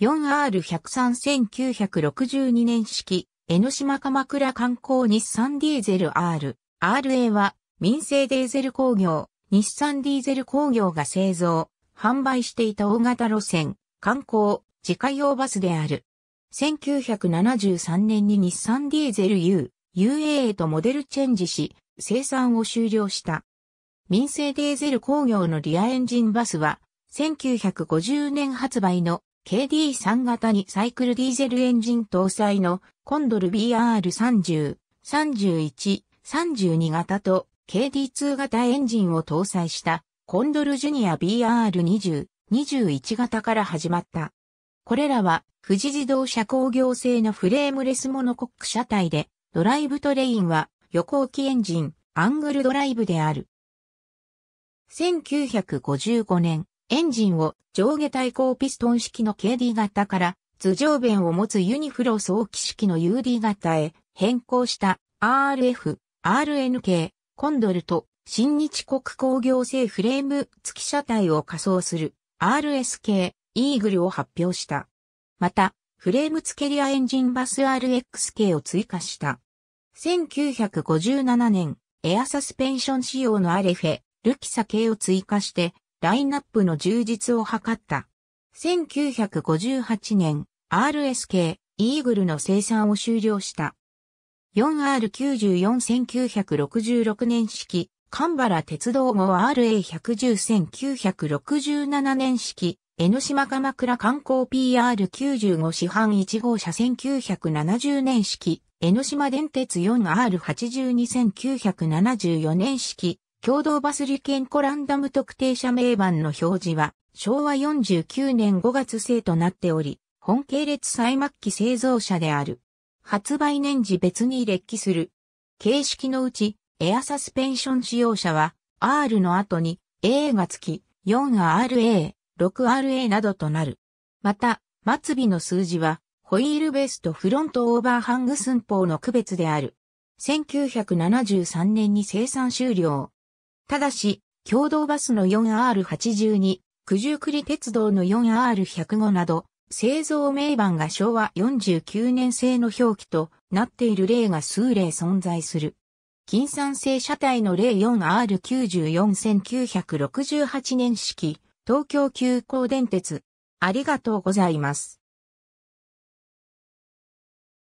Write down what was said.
4R103-1962 年式、江ノ島鎌倉観光日産ディーゼル R、RA は民生デーゼル工業、日産ディーゼル工業が製造、販売していた大型路線、観光、自家用バスである。1973年に日産ディーゼル U、UA a とモデルチェンジし、生産を終了した。民生デーゼル工業のリアエンジンバスは、1950年発売の KD3 型にサイクルディーゼルエンジン搭載のコンドル BR30、31、32型と KD2 型エンジンを搭載したコンドルジュニア BR20、21型から始まった。これらは富士自動車工業製のフレームレスモノコック車体でドライブトレインは横置きエンジン、アングルドライブである。1955年、エンジンを上下対抗ピストン式の KD 型から頭上弁を持つユニフロ早期式の UD 型へ変更した RF、RNK、コンドルと新日国工業製フレーム付き車体を仮装する RSK、イーグルを発表した。また、フレーム付けリアエンジンバス RXK を追加した。1957年、エアサスペンション仕様のアレフェ、ルキサ系を追加して、ラインナップの充実を図った。1958年、RSK、イーグルの生産を終了した。4R94-1966 年式、神原鉄道号 RA110-1967 年式、江ノ島鎌倉観光 PR95 市販1号車1970年式、江ノ島電鉄 4R82-1974 年式、共同バスリケンコランダム特定者名板の表示は昭和49年5月生となっており、本系列最末期製造者である。発売年次別に列記する。形式のうち、エアサスペンション使用者は、R の後に A が付き、4RA、6RA などとなる。また、末尾の数字は、ホイールベースとフロントオーバーハング寸法の区別である。1973年に生産終了。ただし、共同バスの 4R82、九十九里鉄道の 4R105 など、製造名板が昭和49年製の表記となっている例が数例存在する。金産製車体の例 4R94-1968 年式、東京急行電鉄。ありがとうございます。